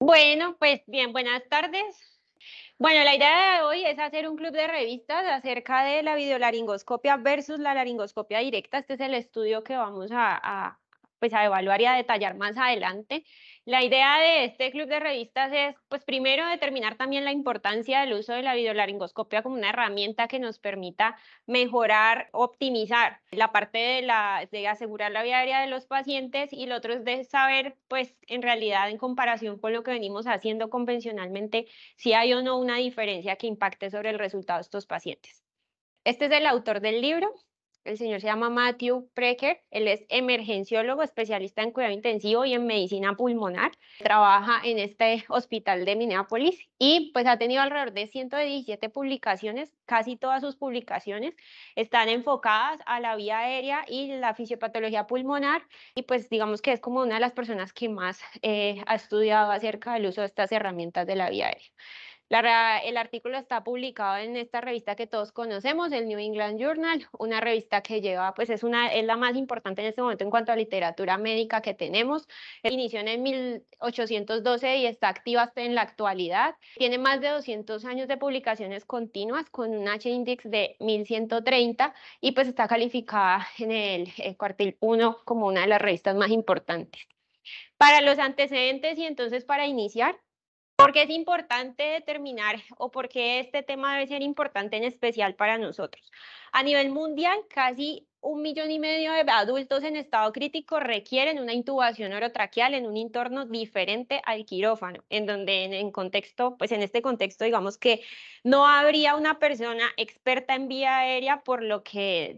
Bueno, pues bien, buenas tardes. Bueno, la idea de hoy es hacer un club de revistas acerca de la videolaringoscopia versus la laringoscopia directa. Este es el estudio que vamos a, pues a evaluar y a detallar más adelante. La idea de este club de revistas es, pues primero, determinar también la importancia del uso de la videolaringoscopia como una herramienta que nos permita mejorar, optimizar la parte de, la, de asegurar la vía aérea de los pacientes y lo otro es de saber, pues en realidad, en comparación con lo que venimos haciendo convencionalmente, si hay o no una diferencia que impacte sobre el resultado de estos pacientes. Este es el autor del libro, el señor se llama Matthew Precker, él es emergenciólogo, especialista en cuidado intensivo y en medicina pulmonar. Trabaja en este hospital de Minneapolis y pues ha tenido alrededor de 117 publicaciones, casi todas sus publicaciones están enfocadas a la vía aérea y la fisiopatología pulmonar y pues digamos que es como una de las personas que más eh, ha estudiado acerca del uso de estas herramientas de la vía aérea el artículo está publicado en esta revista que todos conocemos, el New England Journal, una revista que lleva, pues es, una, es la más importante en este momento en cuanto a literatura médica que tenemos. Inició en 1812 y está activa hasta en la actualidad. Tiene más de 200 años de publicaciones continuas con un H-index de 1130 y pues está calificada en el, cuartel cuartil 1 como una de las revistas más importantes. Para los antecedentes y entonces para iniciar, ¿Por qué es importante determinar o por qué este tema debe ser importante en especial para nosotros? A nivel mundial, casi un millón y medio de adultos en estado crítico requieren una intubación orotraqueal en un entorno diferente al quirófano, en donde en, contexto, pues en este contexto digamos que no habría una persona experta en vía aérea, por lo que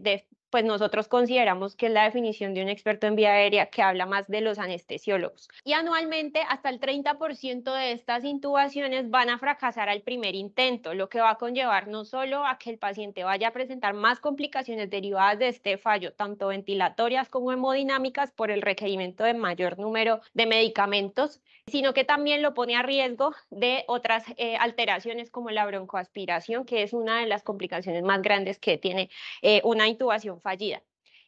pues nosotros consideramos que es la definición de un experto en vía aérea que habla más de los anestesiólogos. Y anualmente hasta el 30% de estas intubaciones van a fracasar al primer intento, lo que va a conllevar no solo a que el paciente vaya a presentar más complicaciones derivadas de este fallo, tanto ventilatorias como hemodinámicas, por el requerimiento de mayor número de medicamentos, sino que también lo pone a riesgo de otras eh, alteraciones como la broncoaspiración, que es una de las complicaciones más grandes que tiene eh, una intubación fallida.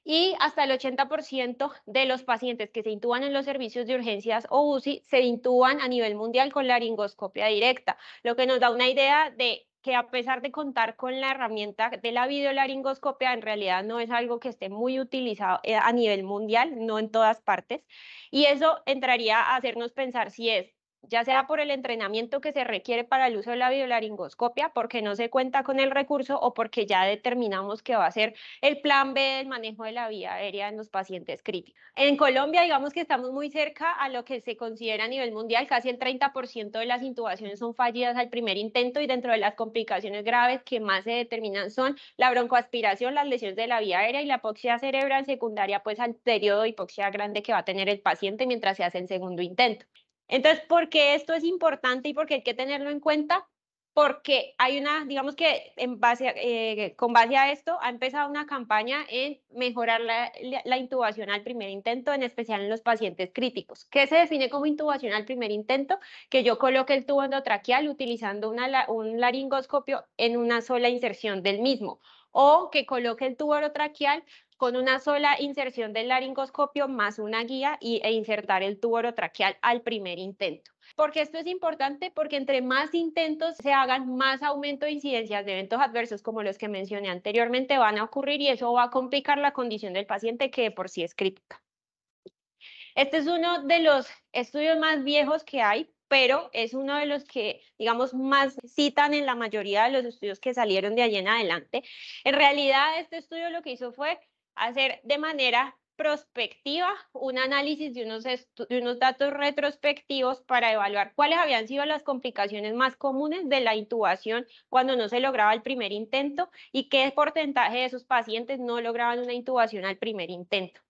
Y hasta el 80% de los pacientes que se intuban en los servicios de urgencias o UCI se intuban a nivel mundial con laringoscopia directa, lo que nos da una idea de que a pesar de contar con la herramienta de la videolaringoscopia, en realidad no es algo que esté muy utilizado eh, a nivel mundial, no en todas partes. Y eso entraría a hacernos pensar si es ya sea por el entrenamiento que se requiere para el uso de la biolaringoscopia, porque no se cuenta con el recurso o porque ya determinamos que va a ser el plan B del manejo de la vía aérea en los pacientes críticos. En Colombia, digamos que estamos muy cerca a lo que se considera a nivel mundial, casi el 30% de las intubaciones son fallidas al primer intento y dentro de las complicaciones graves que más se determinan son la broncoaspiración, las lesiones de la vía aérea y la hipoxia cerebral secundaria pues al periodo de hipoxia grande que va a tener el paciente mientras se hace el segundo intento. Entonces, ¿por qué esto es importante y por qué hay que tenerlo en cuenta? Porque hay una, digamos que eh, con base a esto ha empezado una campaña en mejorar la, intubación al primer intento, en especial en los pacientes críticos. ¿Qué se define como intubación al primer intento? Que yo coloque el tubo endotraqueal utilizando un laringoscopio en una sola inserción del mismo o que coloque el tubo endotraqueal con una sola inserción del laringoscopio más una guía y, e insertar el tubo orotraqueal al primer intento. Porque esto es importante porque entre más intentos se hagan, más aumento de incidencias de eventos adversos como los que mencioné anteriormente van a ocurrir y eso va a complicar la condición del paciente que de por sí es crítica. Este es uno de los estudios más viejos que hay, pero es uno de los que, digamos, más citan en la mayoría de los estudios que salieron de allí en adelante. En realidad, este estudio lo que hizo fue hacer de manera prospectiva un análisis de unos, datos retrospectivos para evaluar cuáles habían sido las complicaciones más comunes de la intubación cuando no se lograba el primer intento y qué porcentaje de esos pacientes no lograban una intubación al primer intento.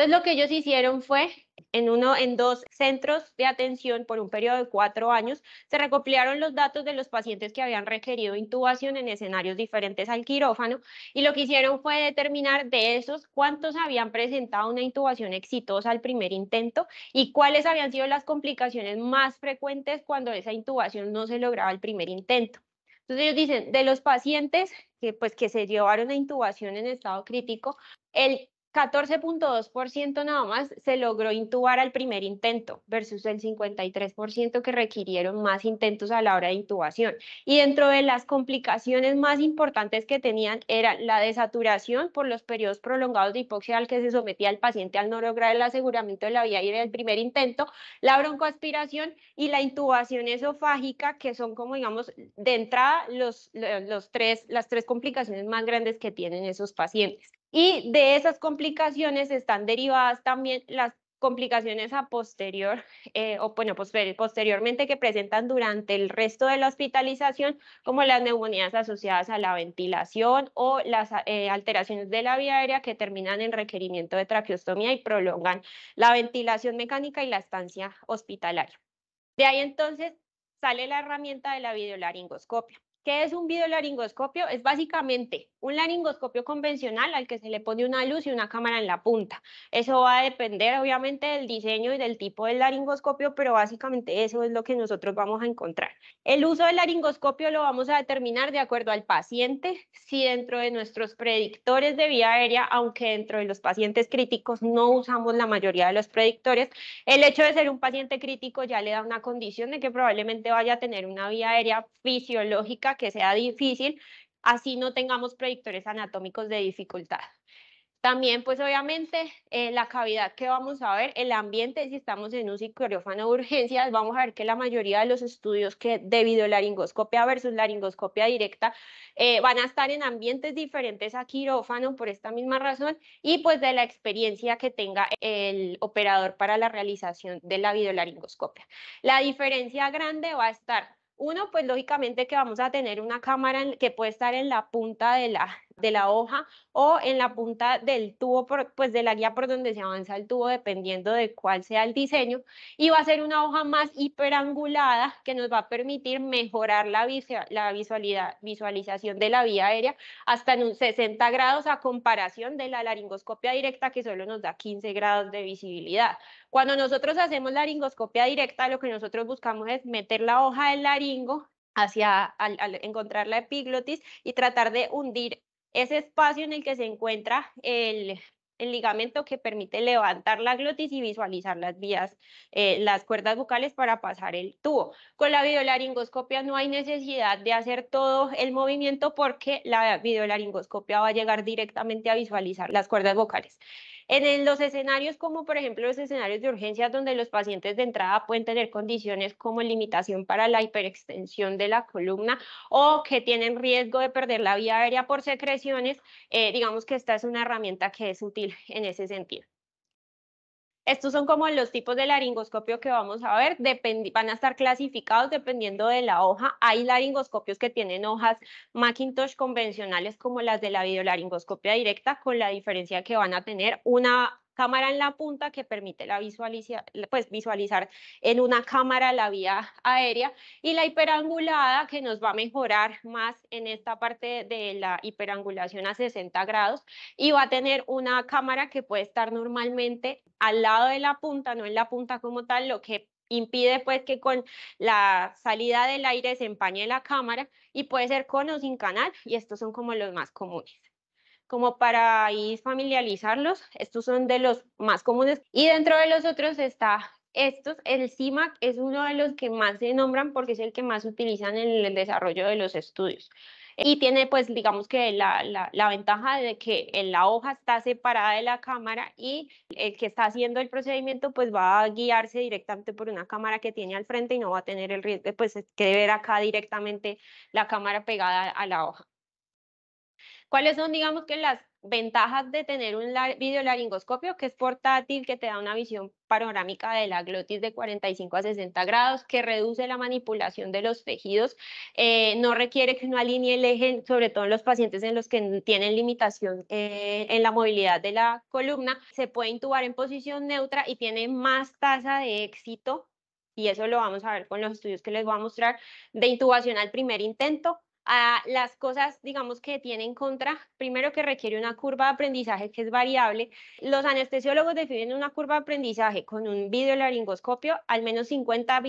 Entonces lo que ellos hicieron fue en uno, en dos centros de atención por un periodo de cuatro años, se recopilaron los datos de los pacientes que habían requerido intubación en escenarios diferentes al quirófano y lo que hicieron fue determinar de esos cuántos habían presentado una intubación exitosa al primer intento y cuáles habían sido las complicaciones más frecuentes cuando esa intubación no se lograba al primer intento. Entonces ellos dicen, de los pacientes que, pues, que se llevaron a intubación en estado crítico, el 14.2% nada más se logró intubar al primer intento versus el 53% que requirieron más intentos a la hora de intubación. Y dentro de las complicaciones más importantes que tenían era la desaturación por los periodos prolongados de hipoxia al que se sometía el paciente al no lograr el aseguramiento de la vía aérea del primer intento, la broncoaspiración y la intubación esofágica, que son como digamos de entrada los, los tres, las tres complicaciones más grandes que tienen esos pacientes. Y de esas complicaciones están derivadas también las complicaciones a posterior, eh, o bueno, pues, eh, posteriormente que presentan durante el resto de la hospitalización, como las neumonías asociadas a la ventilación o las eh, alteraciones de la vía aérea que terminan en requerimiento de traqueostomía y prolongan la ventilación mecánica y la estancia hospitalaria. De ahí entonces sale la herramienta de la videolaringoscopia. ¿Qué es un videolaringoscopio? Es básicamente un laringoscopio convencional al que se le pone una luz y una cámara en la punta. Eso va a depender obviamente del diseño y del tipo del laringoscopio, pero básicamente eso es lo que nosotros vamos a encontrar. El uso del laringoscopio lo vamos a determinar de acuerdo al paciente, si dentro de nuestros predictores de vía aérea, aunque dentro de los pacientes críticos no usamos la mayoría de los predictores, el hecho de ser un paciente crítico ya le da una condición de que probablemente vaya a tener una vía aérea fisiológica que sea difícil, así no tengamos predictores anatómicos de dificultad. También, pues obviamente, eh, la cavidad que vamos a ver, el ambiente, si estamos en un quirófano de urgencias, vamos a ver que la mayoría de los estudios que de videolaringoscopia versus laringoscopia directa eh, van a estar en ambientes diferentes a quirófano por esta misma razón y pues de la experiencia que tenga el operador para la realización de la videolaringoscopia. La diferencia grande va a estar uno, pues lógicamente que vamos a tener una cámara que puede estar en la punta de la, de la hoja o en la punta del tubo, pues de la guía por donde se avanza el tubo, dependiendo de cuál sea el diseño. Y va a ser una hoja más hiperangulada que nos va a permitir mejorar la, la visualidad, visualización de la vía aérea hasta en un 60 grados a comparación de la laringoscopia directa que solo nos da 15 grados de visibilidad. Cuando nosotros hacemos laringoscopia directa, lo que nosotros buscamos es meter la hoja del laringo hacia al encontrar la epiglotis y tratar de hundir ese espacio en el que se encuentra el, ligamento que permite levantar la glotis y visualizar las vías, eh, las cuerdas vocales para pasar el tubo. Con la videolaringoscopia no hay necesidad de hacer todo el movimiento porque la videolaringoscopia va a llegar directamente a visualizar las cuerdas vocales. En los escenarios como por ejemplo los escenarios de urgencia donde los pacientes de entrada pueden tener condiciones como limitación para la hiperextensión de la columna o que tienen riesgo de perder la vía aérea por secreciones, eh, digamos que esta es una herramienta que es útil en ese sentido. Estos son como los tipos de laringoscopio que vamos a ver, van a estar clasificados dependiendo de la hoja. Hay laringoscopios que tienen hojas Macintosh convencionales como las de la videolaringoscopia directa, con la diferencia que van a tener una cámara en la punta que permite la pues, visualizar en una cámara la vía aérea y la hiperangulada que nos va a mejorar más en esta parte de la hiperangulación a 60 grados y va a tener una cámara que puede estar normalmente al lado de la punta, no en la punta como tal, lo que impide pues que con la salida del aire se empañe la cámara y puede ser con o sin canal y estos son como los más comunes como para ahí familiarizarlos. Estos son de los más comunes. Y dentro de los otros está estos, el CIMAC es uno de los que más se nombran porque es el que más utilizan en el desarrollo de los estudios. Y tiene, pues, digamos que la, ventaja de que la hoja está separada de la cámara y el que está haciendo el procedimiento, pues, va a guiarse directamente por una cámara que tiene al frente y no va a tener el riesgo, pues, que ver acá directamente la cámara pegada a la hoja. ¿Cuáles son, digamos, que las ventajas de tener un videolaringoscopio que es portátil, que te da una visión panorámica de la glotis de 45 a 60 grados, que reduce la manipulación de los tejidos, eh, no requiere que no alinee el eje, sobre todo en los pacientes en los que tienen limitación eh, en la movilidad de la columna, se puede intubar en posición neutra y tiene más tasa de éxito y eso lo vamos a ver con los estudios que les voy a mostrar, de intubación al primer intento, las cosas, digamos, que tiene en contra, primero que requiere una curva de aprendizaje que es variable. Los anestesiólogos definen una curva de aprendizaje con un videolaringoscopio, al menos 50,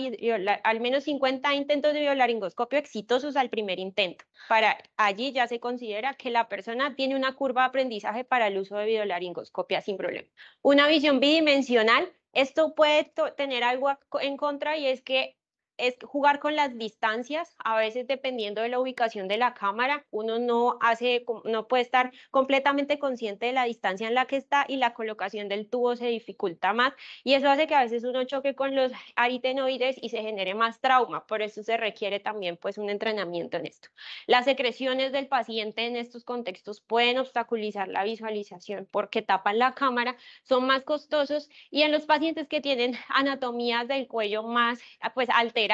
al menos 50 intentos de videolaringoscopio exitosos al primer intento. Para allí ya se considera que la persona tiene una curva de aprendizaje para el uso de videolaringoscopia sin problema. Una visión bidimensional esto puede tener algo en contra y es que es jugar con las distancias. A veces, dependiendo de la ubicación de la cámara, uno no hace, no puede estar completamente consciente de la distancia en la que está y la colocación del tubo se dificulta más. Y eso hace que a veces uno choque con los aritenoides y se genere más trauma. Por eso se requiere también pues un entrenamiento en esto. Las secreciones del paciente en estos contextos pueden obstaculizar la visualización porque tapan la cámara, son más costosos y en los pacientes que tienen anatomías del cuello más pues alteradas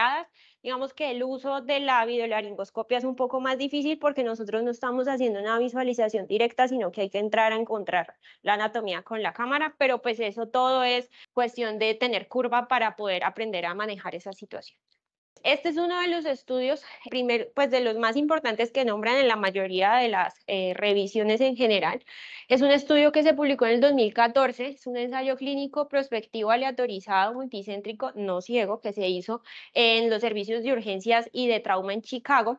Digamos que el uso de la videolaringoscopia es un poco más difícil porque nosotros no estamos haciendo una visualización directa, sino que hay que entrar a encontrar la anatomía con la cámara, pero pues eso todo es cuestión de tener curva para poder aprender a manejar esa situación. Este es uno de los estudios, pues de los más importantes que nombran en la mayoría de las eh, revisiones en general. Es un estudio que se publicó en el 2014, es un ensayo clínico prospectivo aleatorizado multicéntrico no ciego que se hizo en los servicios de urgencias y de trauma en Chicago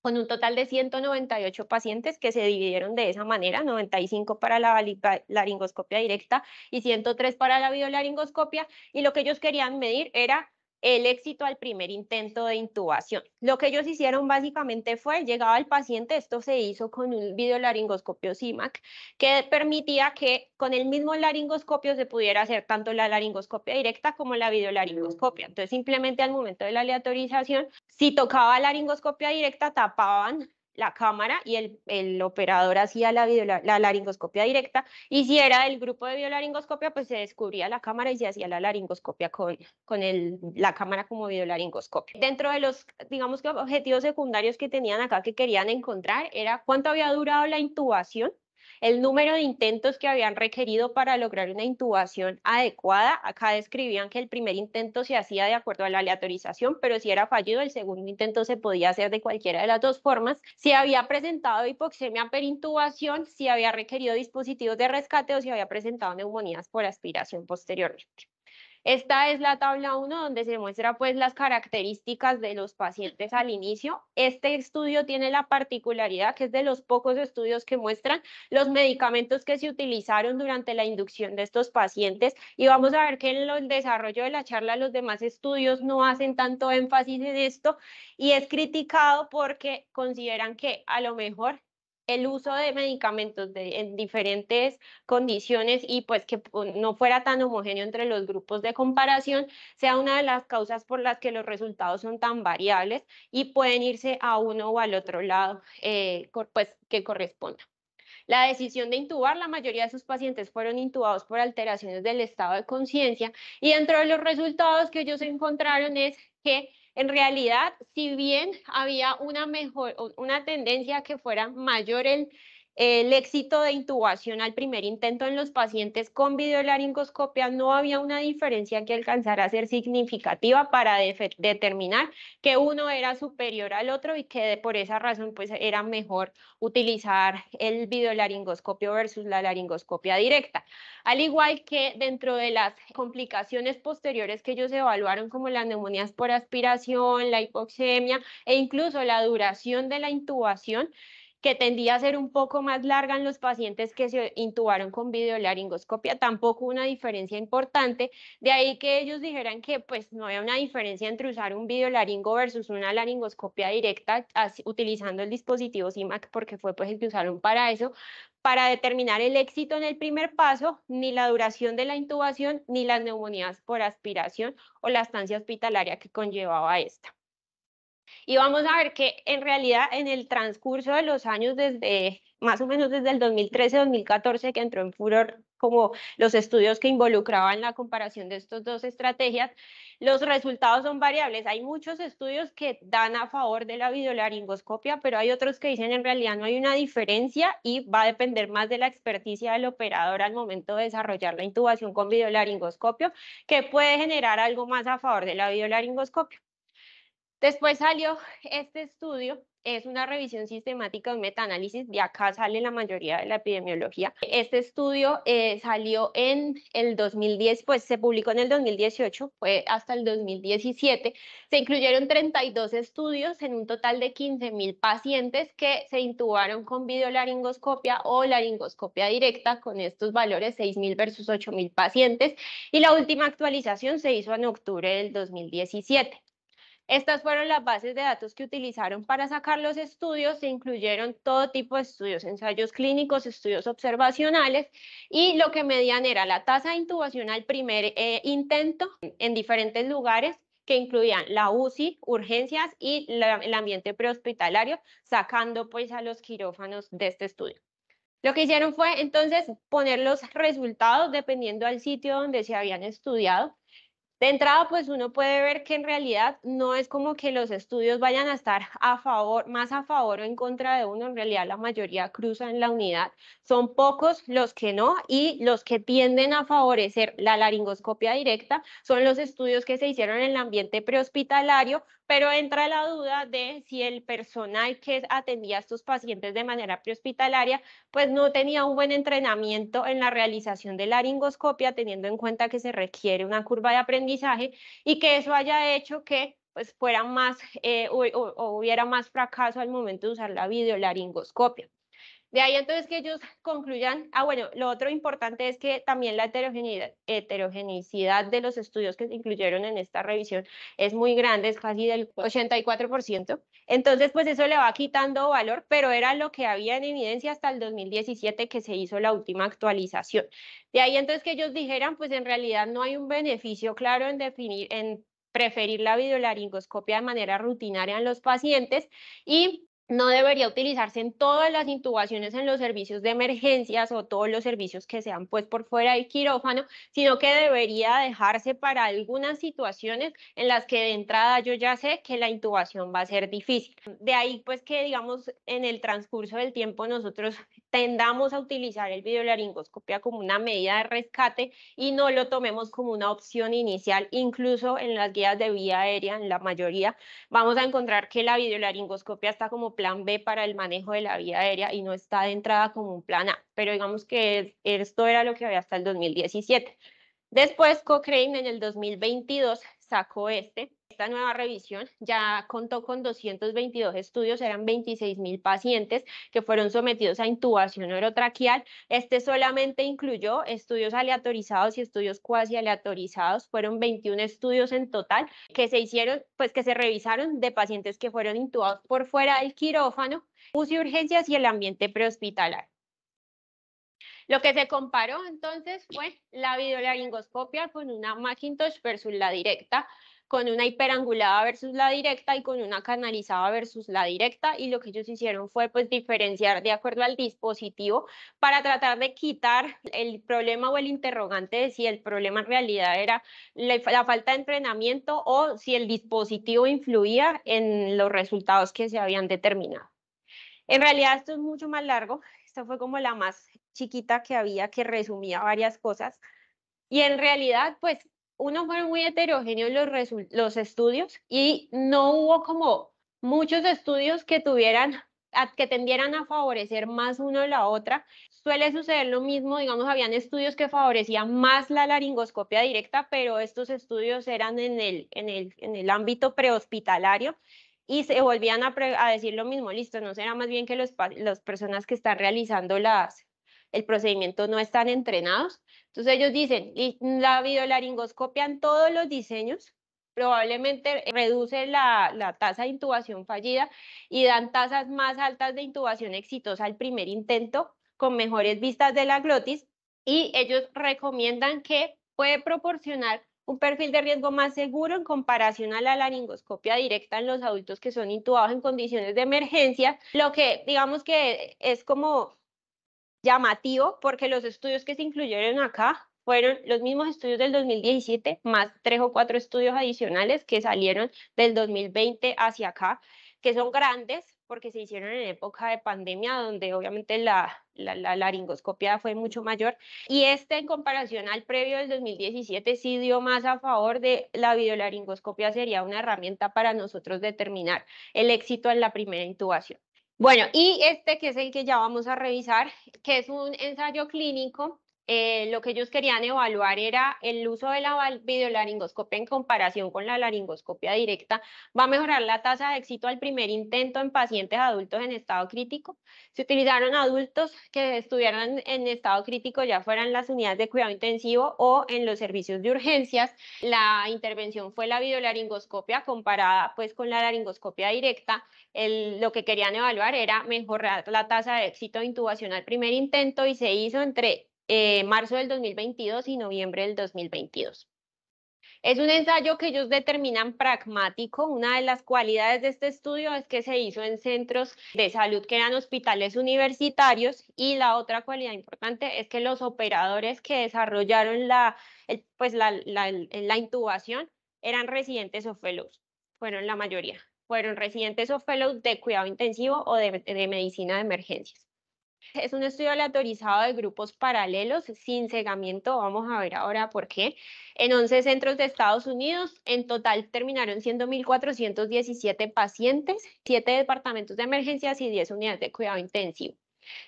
con un total de 198 pacientes que se dividieron de esa manera, 95 para la laringoscopia directa y 103 para la biolaringoscopia, y lo que ellos querían medir era el éxito al primer intento de intubación. Lo que ellos hicieron básicamente fue, llegaba el paciente, esto se hizo con un videolaringoscopio CIMAC, que permitía que con el mismo laringoscopio se pudiera hacer tanto la laringoscopia directa como la videolaringoscopia. Mm. Entonces, simplemente al momento de la aleatorización, si tocaba laringoscopia directa, tapaban la cámara y el, operador hacía la, la, laringoscopia directa. Y si era el grupo de biolaringoscopia, pues se descubría la cámara y se hacía la laringoscopia con, con el, la cámara como biolaringoscopia. Dentro de los, digamos que objetivos secundarios que tenían acá que querían encontrar era cuánto había durado la intubación el número de intentos que habían requerido para lograr una intubación adecuada. Acá describían que el primer intento se hacía de acuerdo a la aleatorización, pero si era fallido, el segundo intento se podía hacer de cualquiera de las dos formas. Si había presentado hipoxemia intubación, si había requerido dispositivos de rescate o si había presentado neumonías por aspiración posteriormente. Esta es la tabla 1 donde se muestra pues las características de los pacientes al inicio. Este estudio tiene la particularidad que es de los pocos estudios que muestran los medicamentos que se utilizaron durante la inducción de estos pacientes y vamos a ver que en el desarrollo de la charla los demás estudios no hacen tanto énfasis en esto y es criticado porque consideran que a lo mejor el uso de medicamentos en diferentes condiciones y pues que no fuera tan homogéneo entre los grupos de comparación sea una de las causas por las que los resultados son tan variables y pueden irse a uno o al otro lado eh, pues, que corresponda. La decisión de intubar, la mayoría de sus pacientes fueron intubados por alteraciones del estado de conciencia y dentro de los resultados que ellos encontraron es que en realidad, si bien había una mejor, una tendencia que fuera mayor el el éxito de intubación al primer intento en los pacientes con videolaringoscopia no había una diferencia que alcanzara a ser significativa para determinar que uno era superior al otro y que por esa razón pues era mejor utilizar el videolaringoscopio versus la laringoscopia directa. Al igual que dentro de las complicaciones posteriores que ellos evaluaron como las neumonías por aspiración, la hipoxemia e incluso la duración de la intubación, que tendía a ser un poco más larga en los pacientes que se intubaron con videolaringoscopia, tampoco una diferencia importante, de ahí que ellos dijeran que pues no había una diferencia entre usar un videolaringo versus una laringoscopia directa utilizando el dispositivo CIMAC porque fue pues el que usaron para eso, para determinar el éxito en el primer paso, ni la duración de la intubación, ni las neumonías por aspiración o la estancia hospitalaria que conllevaba esta. Y vamos a ver que en realidad en el transcurso de los años desde más o menos desde el 2013-2014 que entró en furor como los estudios que involucraban la comparación de estas dos estrategias, los resultados son variables. Hay muchos estudios que dan a favor de la videolaringoscopia, pero hay otros que dicen en realidad no hay una diferencia y va a depender más de la experticia del operador al momento de desarrollar la intubación con videolaringoscopio, que puede generar algo más a favor de la videolaringoscopia. Después salió este estudio, es una revisión sistemática de un metaanálisis, de acá sale la mayoría de la epidemiología. Este estudio eh, salió en el 2010, pues se publicó en el 2018, fue hasta el 2017. Se incluyeron 32 estudios en un total de 15.000 pacientes que se intubaron con videolaringoscopia o laringoscopia directa con estos valores 6.000 versus 8.000 pacientes y la última actualización se hizo en octubre del 2017. Estas fueron las bases de datos que utilizaron para sacar los estudios. Se incluyeron todo tipo de estudios, ensayos clínicos, estudios observacionales y lo que medían era la tasa de intubación al primer eh, intento en diferentes lugares que incluían la UCI, urgencias y el ambiente prehospitalario, sacando pues a los quirófanos de este estudio. Lo que hicieron fue entonces poner los resultados dependiendo al sitio donde se habían estudiado de entrada, pues uno puede ver que en realidad no es como que los estudios vayan a estar a favor, más a favor o en contra de uno, en realidad la mayoría cruza en la unidad. Son pocos los que no y los que tienden a favorecer la laringoscopia directa son los estudios que se hicieron en el ambiente prehospitalario pero entra la duda de si el personal que atendía a estos pacientes de manera prehospitalaria, pues no tenía un buen entrenamiento en la realización de laringoscopia, teniendo en cuenta que se requiere una curva de aprendizaje y que eso haya hecho que pues fuera más o, eh, hubiera más fracaso al momento de usar la videolaringoscopia. De ahí entonces que ellos concluyan, ah bueno, lo otro importante es que también la heterogeneidad, de los estudios que se incluyeron en esta revisión es muy grande, es casi del 84%. Entonces pues eso le va quitando valor, pero era lo que había en evidencia hasta el 2017 que se hizo la última actualización. De ahí entonces que ellos dijeran, pues en realidad no hay un beneficio claro en definir, en preferir la videolaringoscopia de manera rutinaria en los pacientes y no debería utilizarse en todas las intubaciones en los servicios de emergencias o todos los servicios que sean pues por fuera del quirófano, sino que debería dejarse para algunas situaciones en las que de entrada yo ya sé que la intubación va a ser difícil. De ahí pues que digamos en el transcurso del tiempo nosotros tendamos a utilizar el videolaringoscopia como una medida de rescate y no lo tomemos como una opción inicial, incluso en las guías de vía aérea, en la mayoría, vamos a encontrar que la videolaringoscopia está como plan B para el manejo de la vía aérea y no está de entrada como un plan A, pero digamos que esto era lo que había hasta el 2017. Después, Cochrane en el 2022 sacó este. Esta nueva revisión ya contó con 222 estudios, eran 26 mil pacientes que fueron sometidos a intubación neurotraquial Este solamente incluyó estudios aleatorizados y estudios cuasi aleatorizados. Fueron 21 estudios en total que se hicieron, pues que se revisaron de pacientes que fueron intubados por fuera del quirófano, UCI urgencias y el ambiente prehospitalar. Lo que se comparó entonces fue la videolaringoscopia con una Macintosh versus la directa, con una hiperangulada versus la directa y con una canalizada versus la directa y lo que ellos hicieron fue pues diferenciar de acuerdo al dispositivo para tratar de quitar el problema o el interrogante de si el problema en realidad era la, falta de entrenamiento o si el dispositivo influía en los resultados que se habían determinado. En realidad esto es mucho más largo, esta fue como la más chiquita que había que resumía varias cosas. Y en realidad, pues, uno fue muy heterogéneo los, los estudios y no hubo como muchos estudios que tuvieran que tendieran a favorecer más uno o la otra. Suele suceder lo mismo, digamos, habían estudios que favorecían más la laringoscopia directa, pero estos estudios eran en el, en el, en el ámbito prehospitalario y se volvían a, decir lo mismo, listo, no será más bien que las personas que están realizando las, el procedimiento no están entrenados. Entonces ellos dicen, la videolaringoscopia en todos los diseños probablemente reduce la, la tasa de intubación fallida y dan tasas más altas de intubación exitosa al primer intento con mejores vistas de la glotis y ellos recomiendan que puede proporcionar un perfil de riesgo más seguro en comparación a la laringoscopia directa en los adultos que son intubados en condiciones de emergencia, lo que digamos que es como llamativo porque los estudios que se incluyeron acá fueron los mismos estudios del 2017 más tres o cuatro estudios adicionales que salieron del 2020 hacia acá, que son grandes porque se hicieron en época de pandemia donde obviamente la, laringoscopia fue mucho mayor y este en comparación al previo del 2017 sí dio más a favor de la videolaringoscopia sería una herramienta para nosotros determinar el éxito en la primera intubación. Bueno, y este que es el que ya vamos a revisar, que es un ensayo clínico eh, lo que ellos querían evaluar era el uso de la videolaringoscopia en comparación con la laringoscopia directa. ¿Va a mejorar la tasa de éxito al primer intento en pacientes adultos en estado crítico? Se utilizaron adultos que estuvieron en estado crítico, ya fueran las unidades de cuidado intensivo o en los servicios de urgencias. La intervención fue la videolaringoscopia comparada pues con la laringoscopia directa. lo que querían evaluar era mejorar la tasa de éxito de intubación al primer intento y se hizo entre eh, marzo del 2022 y noviembre del 2022. Es un ensayo que ellos determinan pragmático. Una de las cualidades de este estudio es que se hizo en centros de salud que eran hospitales universitarios y la otra cualidad importante es que los operadores que desarrollaron la, pues la, intubación eran residentes o fellows, fueron la mayoría, fueron residentes o fellows de cuidado intensivo o de medicina de emergencias. Es un estudio aleatorizado de grupos paralelos sin cegamiento, vamos a ver ahora por qué, en 11 centros de Estados Unidos. En total terminaron siendo 1.417 pacientes, 7 departamentos de emergencias y 10 unidades de cuidado intensivo.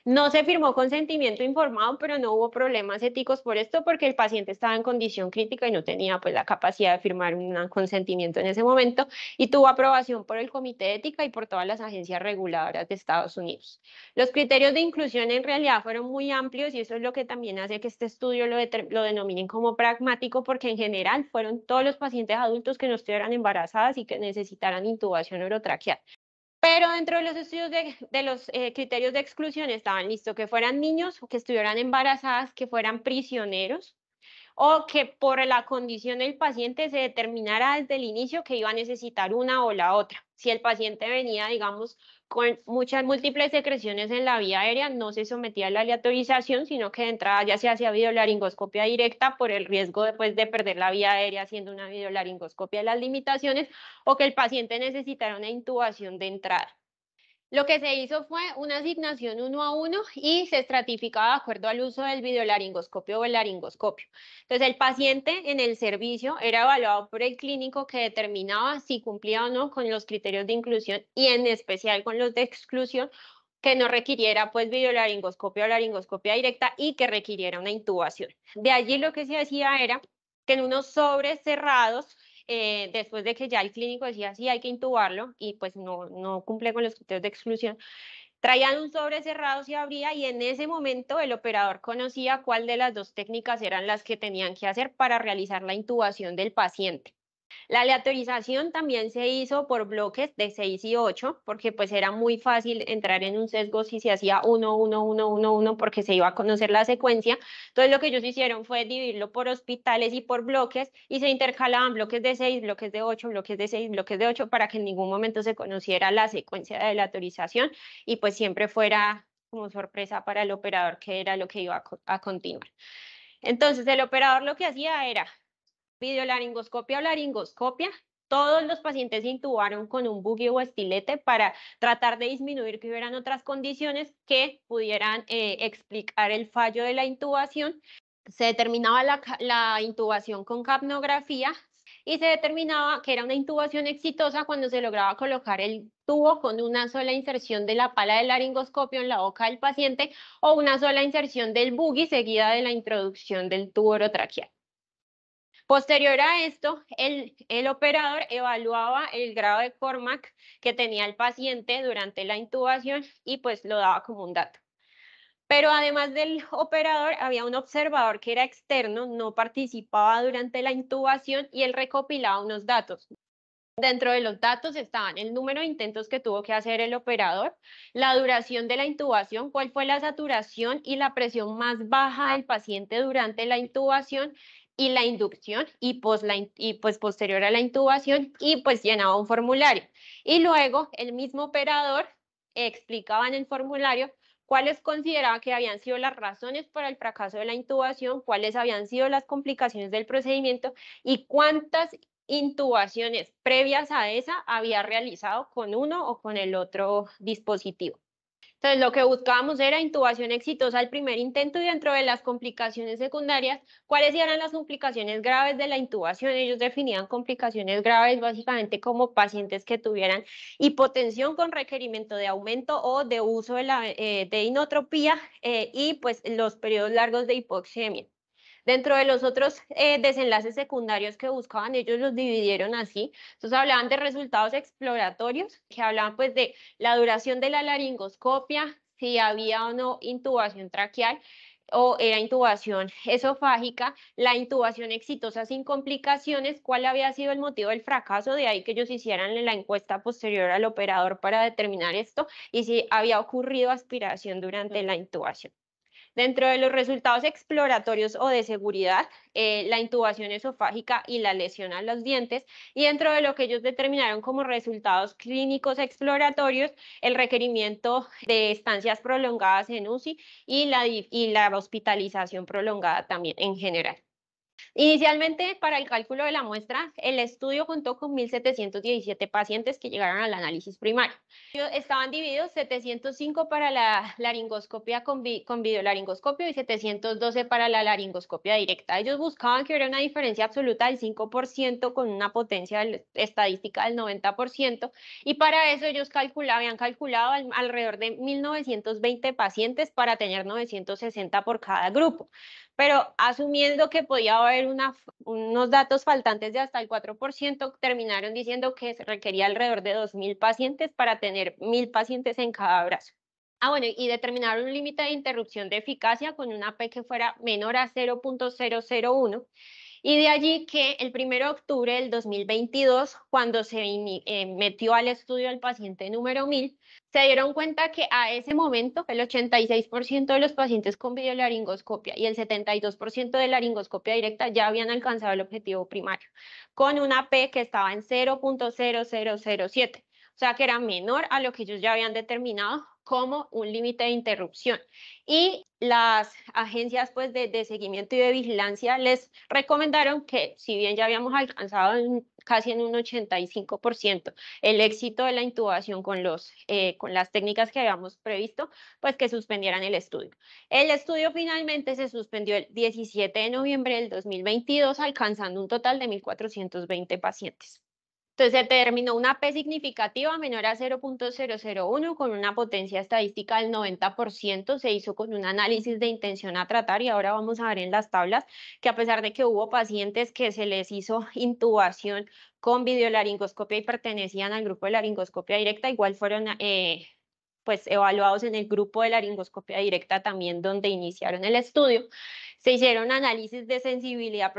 No se firmó consentimiento informado, pero no hubo problemas éticos por esto porque el paciente estaba en condición crítica y no tenía pues la capacidad de firmar un consentimiento en ese momento y tuvo aprobación por el Comité de Ética y por todas las agencias reguladoras de Estados Unidos. Los criterios de inclusión en realidad fueron muy amplios y eso es lo que también hace que este estudio lo, denominen como pragmático porque en general fueron todos los pacientes adultos que no estuvieran embarazadas y que necesitaran intubación neurotraqueal. Pero dentro de los estudios de, los eh, criterios de exclusión estaban listo que fueran niños, que estuvieran embarazadas, que fueran prisioneros o que por la condición del paciente se determinara desde el inicio que iba a necesitar una o la otra. Si el paciente venía, digamos, con muchas múltiples secreciones en la vía aérea, no se sometía a la aleatorización, sino que de entrada ya se hacía videolaringoscopia directa por el riesgo después de perder la vía aérea haciendo una videolaringoscopia de las limitaciones o que el paciente necesitara una intubación de entrada. Lo que se hizo fue una asignación uno a uno y se estratificaba de acuerdo al uso del videolaringoscopio o el laringoscopio. Entonces, el paciente en el servicio era evaluado por el clínico que determinaba si cumplía o no con los criterios de inclusión y en especial con los de exclusión que no requiriera pues videolaringoscopio o laringoscopia directa y que requiriera una intubación. De allí lo que se hacía era que en unos sobres cerrados eh, después de que ya el clínico decía, sí, hay que intubarlo, y pues no, no cumple con los criterios de exclusión, traían un sobre cerrado, se abría y en ese momento el operador conocía cuál de las dos técnicas eran las que tenían que hacer para realizar la intubación del paciente. La aleatorización también se hizo por bloques de 6 y 8, porque pues era muy fácil entrar en un sesgo si se hacía 1, 1, 1, 1, 1, porque se iba a conocer la secuencia. Entonces lo que ellos hicieron fue dividirlo por hospitales y por bloques, y se intercalaban bloques de 6, bloques de 8, bloques de 6, bloques de 8, para que en ningún momento se conociera la secuencia de aleatorización, y pues siempre fuera como sorpresa para el operador que era lo que iba a, a continuar. Entonces el operador lo que hacía era laringoscopia o laringoscopia, todos los pacientes intubaron con un buggy o estilete para tratar de disminuir que hubieran otras condiciones que pudieran eh, explicar el fallo de la intubación. Se determinaba la, intubación con capnografía y se determinaba que era una intubación exitosa cuando se lograba colocar el tubo con una sola inserción de la pala del laringoscopio en la boca del paciente o una sola inserción del buggy seguida de la introducción del tubo orotraqueal. Posterior a esto, el, operador evaluaba el grado de Cormac que tenía el paciente durante la intubación y pues lo daba como un dato. Pero además del operador, había un observador que era externo, no participaba durante la intubación y él recopilaba unos datos. Dentro de los datos estaban el número de intentos que tuvo que hacer el operador, la duración de la intubación, cuál fue la saturación y la presión más baja del paciente durante la intubación y la inducción y, pos la y pues posterior a la intubación y pues llenaba un formulario. Y luego el mismo operador explicaba en el formulario cuáles consideraba que habían sido las razones para el fracaso de la intubación, cuáles habían sido las complicaciones del procedimiento y cuántas intubaciones previas a esa había realizado con uno o con el otro dispositivo. Entonces, lo que buscábamos era intubación exitosa al primer intento y dentro de las complicaciones secundarias, ¿cuáles eran las complicaciones graves de la intubación? Ellos definían complicaciones graves básicamente como pacientes que tuvieran hipotensión con requerimiento de aumento o de uso de, la, eh, inotropía eh, y pues los periodos largos de hipoxemia. Dentro de los otros eh, desenlaces secundarios que buscaban, ellos los dividieron así. Entonces hablaban de resultados exploratorios, que hablaban pues de la duración de la laringoscopia, si había o no intubación traqueal, o era intubación esofágica, la intubación exitosa sin complicaciones, cuál había sido el motivo del fracaso, de ahí que ellos hicieran la encuesta posterior al operador para determinar esto y si había ocurrido aspiración durante la intubación. Dentro de los resultados exploratorios o de seguridad, eh, la intubación esofágica y la lesión a los dientes. Y dentro de lo que ellos determinaron como resultados clínicos exploratorios, el requerimiento de estancias prolongadas en UCI y la, y la hospitalización prolongada también en general. Inicialmente, para el cálculo de la muestra, el estudio contó con 1.717 pacientes que llegaron al análisis primario. Estaban divididos 705 para la laringoscopia con, video videolaringoscopio y 712 para la laringoscopia directa. Ellos buscaban que hubiera una diferencia absoluta del 5% con una potencia estadística del 90% y para eso ellos habían calculado alrededor de 1.920 pacientes para tener 960 por cada grupo pero asumiendo que podía haber unos datos faltantes de hasta el 4%, terminaron diciendo que se requería alrededor de 2.000 pacientes para tener 1.000 pacientes en cada brazo. Ah, bueno, y determinaron un límite de interrupción de eficacia con una P que fuera menor a 0.001 y de allí que el 1 de octubre del 2022, cuando se eh, metió al estudio el paciente número 1000, se dieron cuenta que a ese momento el 86% de los pacientes con videolaringoscopia y el 72% de laringoscopia directa ya habían alcanzado el objetivo primario, con una P que estaba en 0.0007 o sea que era menor a lo que ellos ya habían determinado como un límite de interrupción. Y las agencias pues, de, seguimiento y de vigilancia les recomendaron que, si bien ya habíamos alcanzado casi en un 85% el éxito de la intubación con, los, eh, con las técnicas que habíamos previsto, pues que suspendieran el estudio. El estudio finalmente se suspendió el 17 de noviembre del 2022, alcanzando un total de 1.420 pacientes. Entonces se terminó una P significativa menor a 0.001 con una potencia estadística del 90%. Se hizo con un análisis de intención a tratar y ahora vamos a ver en las tablas que a pesar de que hubo pacientes que se les hizo intubación con videolaringoscopia y pertenecían al grupo de laringoscopia directa, igual fueron... Eh, pues evaluados en el grupo de laringoscopia directa también donde iniciaron el estudio. Se hicieron análisis de sensibilidad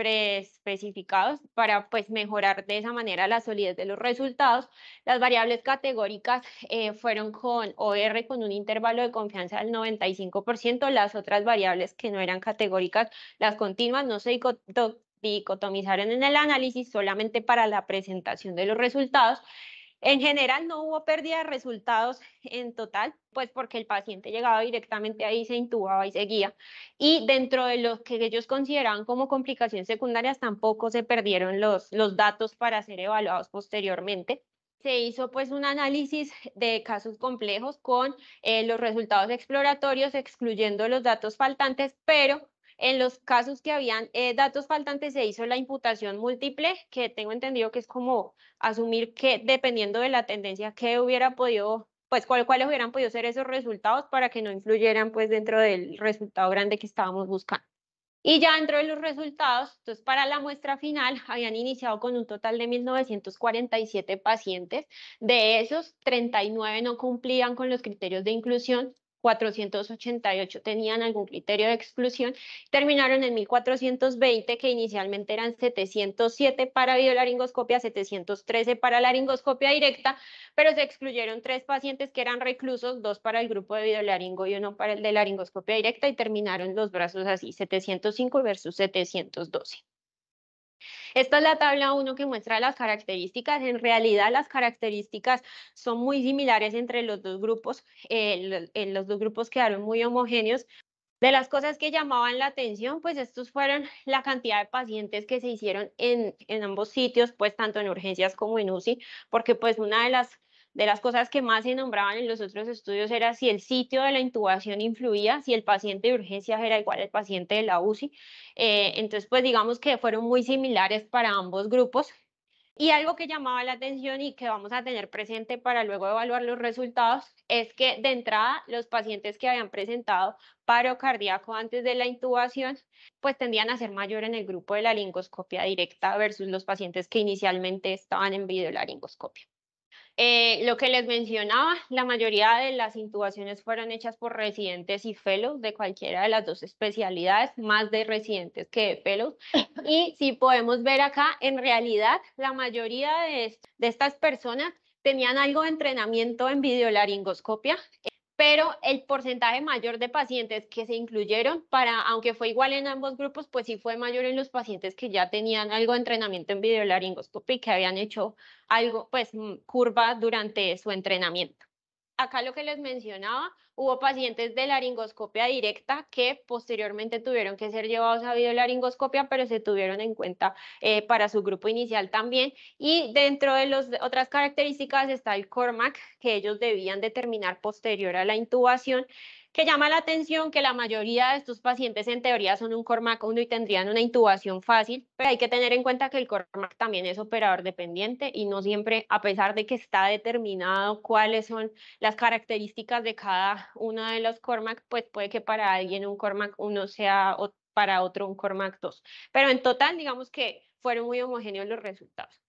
preespecificados para pues mejorar de esa manera la solidez de los resultados. Las variables categóricas eh, fueron con OR con un intervalo de confianza del 95%, las otras variables que no eran categóricas, las continuas no se dicotomizaron en el análisis solamente para la presentación de los resultados en general no hubo pérdida de resultados en total, pues porque el paciente llegaba directamente ahí, se intubaba y seguía. Y dentro de lo que ellos consideraban como complicaciones secundarias, tampoco se perdieron los, datos para ser evaluados posteriormente se hizo pues un análisis de casos complejos con eh, los resultados exploratorios, excluyendo los datos faltantes, pero en los casos que habían eh, datos faltantes se hizo la imputación múltiple, que tengo entendido que es como asumir que dependiendo de la tendencia que hubiera podido, pues cuáles hubieran podido ser esos resultados para que no influyeran pues dentro del resultado grande que estábamos buscando. Y ya dentro de los resultados, entonces para la muestra final habían iniciado con un total de 1.947 pacientes. De esos, 39 no cumplían con los criterios de inclusión, 488 tenían algún criterio de exclusión, terminaron en 1420, que inicialmente eran 707 para videolaringoscopia, 713 para laringoscopia directa, pero se excluyeron tres pacientes que eran reclusos, dos para el grupo de videolaringo y uno para el de laringoscopia directa, y terminaron los brazos así, 705 versus 712. Esta es la tabla 1 que muestra las características. En realidad las características son muy similares entre los dos grupos. los dos grupos quedaron muy homogéneos. De las cosas que llamaban la atención, pues estos fueron la cantidad de pacientes que se hicieron en, en ambos sitios, pues tanto en urgencias como en UCI, porque pues una de las de las cosas que más se nombraban en los otros estudios era si el sitio de la intubación influía, si el paciente de urgencias era igual al paciente de la UCI. Eh, entonces, pues digamos que fueron muy similares para ambos grupos. Y algo que llamaba la atención y que vamos a tener presente para luego evaluar los resultados es que de entrada los pacientes que habían presentado paro cardíaco antes de la intubación pues tendían a ser mayor en el grupo de la lingoscopia directa versus los pacientes que inicialmente estaban en videolaringoscopia. Eh, lo que les mencionaba, la mayoría de las intubaciones fueron hechas por residentes y fellows de cualquiera de las dos especialidades, más de residentes que de fellows. Y si podemos ver acá, en realidad la mayoría de, de estas personas tenían algo de entrenamiento en videolaringoscopia pero el porcentaje mayor de pacientes que se incluyeron para, aunque fue igual en ambos grupos, pues sí fue mayor en los pacientes que ya tenían algo de entrenamiento en videolaringoscopia y que habían hecho algo, pues mm, curva durante su entrenamiento acá lo que les mencionaba, hubo pacientes de laringoscopia directa que posteriormente tuvieron que ser llevados a videolaringoscopia, pero se tuvieron en cuenta eh, para su grupo inicial también. Y dentro de las otras características está el CORMAC, que ellos debían determinar posterior a la intubación que llama la atención que la mayoría de estos pacientes en teoría son un Cormac 1 y tendrían una intubación fácil, pero hay que tener en cuenta que el Cormac también es operador dependiente y no siempre, a pesar de que está determinado cuáles son las características de cada uno de los Cormac, pues puede que para alguien un Cormac 1 sea para otro un Cormac 2. Pero en total, digamos que fueron muy homogéneos los resultados.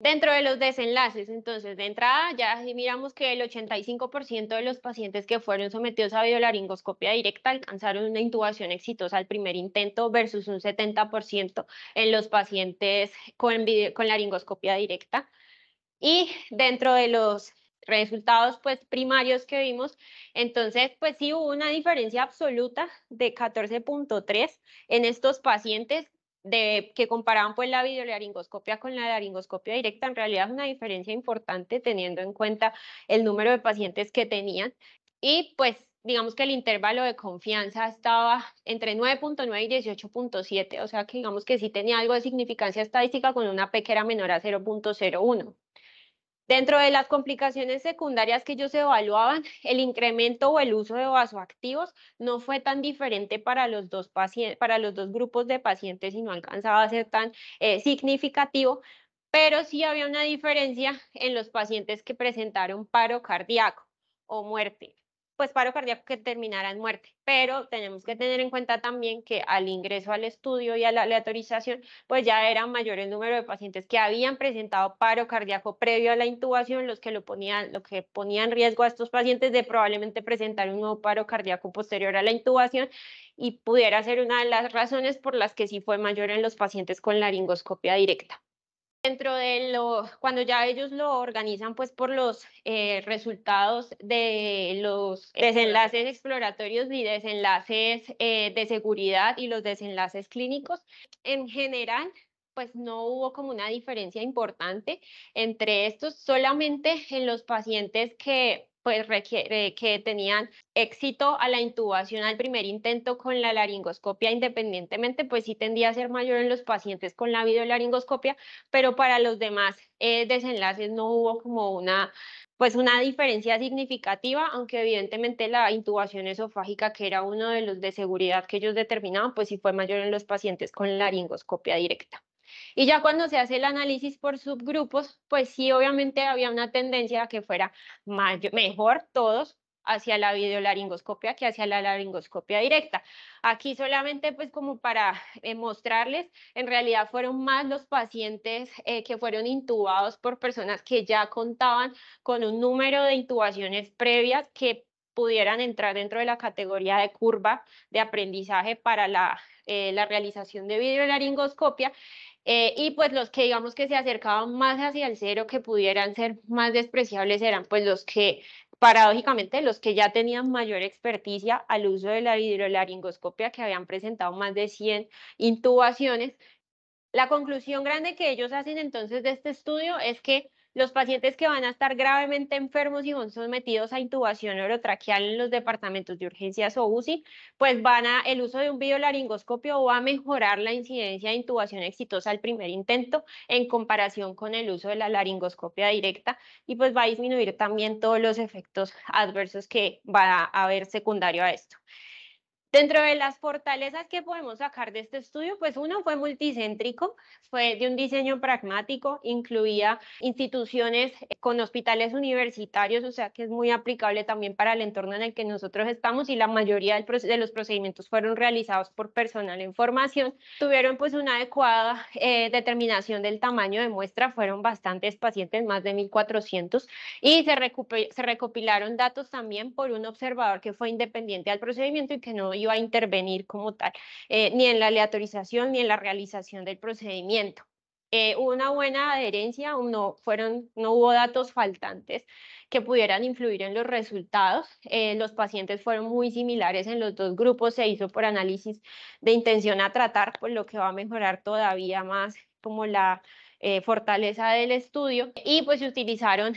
Dentro de los desenlaces, entonces, de entrada, ya miramos que el 85% de los pacientes que fueron sometidos a biolaringoscopia directa alcanzaron una intubación exitosa al primer intento versus un 70% en los pacientes con, con laringoscopia directa. Y dentro de los resultados pues primarios que vimos, entonces pues sí hubo una diferencia absoluta de 14.3 en estos pacientes de que comparaban pues la videolaringoscopia con la laringoscopia directa, en realidad es una diferencia importante teniendo en cuenta el número de pacientes que tenían y pues digamos que el intervalo de confianza estaba entre 9.9 y 18.7, o sea que digamos que sí tenía algo de significancia estadística con una P que era menor a 0.01. Dentro de las complicaciones secundarias que ellos evaluaban, el incremento o el uso de vasoactivos no fue tan diferente para los dos, grupos de pacientes y no alcanzaba a ser tan eh, significativo, pero sí había una diferencia en los pacientes que presentaron paro cardíaco o muerte pues paro cardíaco que terminara en muerte. Pero tenemos que tener en cuenta también que al ingreso al estudio y a la aleatorización, pues ya era mayor el número de pacientes que habían presentado paro cardíaco previo a la intubación, los que lo ponían, lo que ponían riesgo a estos pacientes de probablemente presentar un nuevo paro cardíaco posterior a la intubación y pudiera ser una de las razones por las que sí fue mayor en los pacientes con laringoscopia directa dentro de lo cuando ya ellos lo organizan, pues por los eh, resultados de los desenlaces exploratorios y desenlaces eh, de seguridad y los desenlaces clínicos, en general, pues no hubo como una diferencia importante entre estos, solamente en los pacientes que pues requiere, que tenían éxito a la intubación al primer intento con la laringoscopia independientemente, pues sí tendía a ser mayor en los pacientes con la videolaringoscopia, pero para los demás eh, desenlaces no hubo como una pues una diferencia significativa, aunque evidentemente la intubación esofágica, que era uno de los de seguridad que ellos determinaban, pues sí fue mayor en los pacientes con laringoscopia directa. Y ya cuando se hace el análisis por subgrupos, pues sí, obviamente había una tendencia a que fuera mejor todos hacia la videolaringoscopia que hacia la laringoscopia directa. Aquí solamente pues como para eh, mostrarles, en realidad fueron más los pacientes eh, que fueron intubados por personas que ya contaban con un número de intubaciones previas que pudieran entrar dentro de la categoría de curva de aprendizaje para la, eh, la realización de videolaringoscopia eh, y pues los que digamos que se acercaban más hacia el cero, que pudieran ser más despreciables, eran pues los que, paradójicamente, los que ya tenían mayor experticia al uso de la hidrolaringoscopia, que habían presentado más de 100 intubaciones. La conclusión grande que ellos hacen entonces de este estudio es que los pacientes que van a estar gravemente enfermos y son sometidos a intubación orotraqueal en los departamentos de urgencias o UCI, pues van a, el uso de un videolaringoscopio va a mejorar la incidencia de intubación exitosa al primer intento en comparación con el uso de la laringoscopia directa y pues va a disminuir también todos los efectos adversos que va a haber secundario a esto. Dentro de las fortalezas que podemos sacar de este estudio, pues uno fue multicéntrico, fue de un diseño pragmático, incluía instituciones con hospitales universitarios, o sea que es muy aplicable también para el entorno en el que nosotros estamos y la mayoría de los procedimientos fueron realizados por personal en formación. Tuvieron pues una adecuada eh, determinación del tamaño de muestra, fueron bastantes pacientes, más de 1.400, y se, se recopilaron datos también por un observador que fue independiente al procedimiento y que no iba a intervenir como tal, eh, ni en la aleatorización ni en la realización del procedimiento. Eh, hubo una buena adherencia, no, fueron, no hubo datos faltantes que pudieran influir en los resultados. Eh, los pacientes fueron muy similares en los dos grupos, se hizo por análisis de intención a tratar, por lo que va a mejorar todavía más como la fortaleza del estudio. Y pues se utilizaron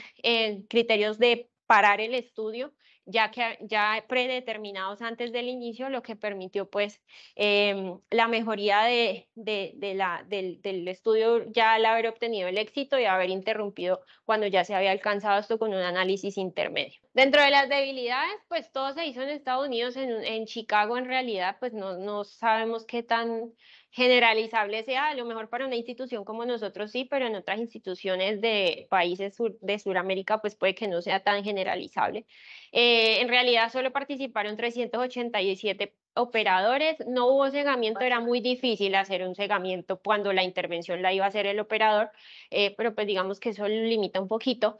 criterios de parar el estudio ya, que, ya predeterminados antes del inicio, lo que permitió pues eh, la mejoría de, de, la, del, del, estudio ya al haber obtenido el éxito y haber interrumpido cuando ya se había alcanzado esto con un análisis intermedio. Dentro de las debilidades, pues todo se hizo en Estados Unidos, en, en Chicago en realidad, pues no, no sabemos qué tan generalizable sea, a lo mejor para una institución como nosotros sí, pero en otras instituciones de países de Sudamérica pues puede que no sea tan generalizable. Eh, en realidad solo participaron 387 operadores, no hubo cegamiento, era muy difícil hacer un cegamiento cuando la intervención la iba a hacer el operador, eh, pero pues digamos que eso limita un poquito.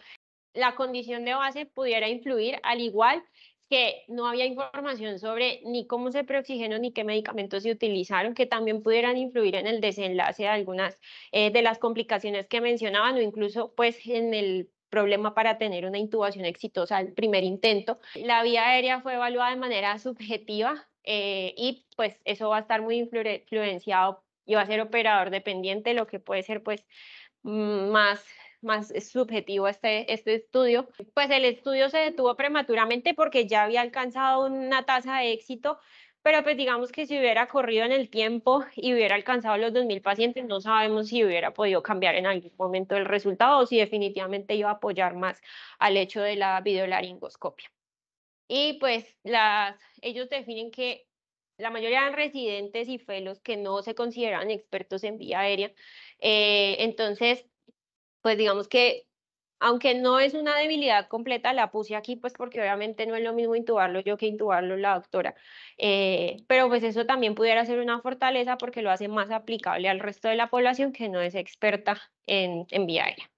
La condición de base pudiera influir, al igual que no había información sobre ni cómo se preoxigenó ni qué medicamentos se utilizaron que también pudieran influir en el desenlace de algunas eh, de las complicaciones que mencionaban o incluso pues en el problema para tener una intubación exitosa al primer intento. La vía aérea fue evaluada de manera subjetiva eh, y pues eso va a estar muy influenciado y va a ser operador dependiente, lo que puede ser pues mm, más más subjetivo este, este estudio, pues el estudio se detuvo prematuramente porque ya había alcanzado una tasa de éxito, pero pues digamos que si hubiera corrido en el tiempo y hubiera alcanzado los 2.000 pacientes, no sabemos si hubiera podido cambiar en algún momento el resultado o si definitivamente iba a apoyar más al hecho de la videolaringoscopia. Y pues las, ellos definen que la mayoría eran residentes y felos que no se consideran expertos en vía aérea. Eh, entonces, pues digamos que aunque no es una debilidad completa, la puse aquí, pues porque obviamente no es lo mismo intubarlo yo que intubarlo la doctora. Eh, pero pues eso también pudiera ser una fortaleza porque lo hace más aplicable al resto de la población que no es experta en, en vía aérea.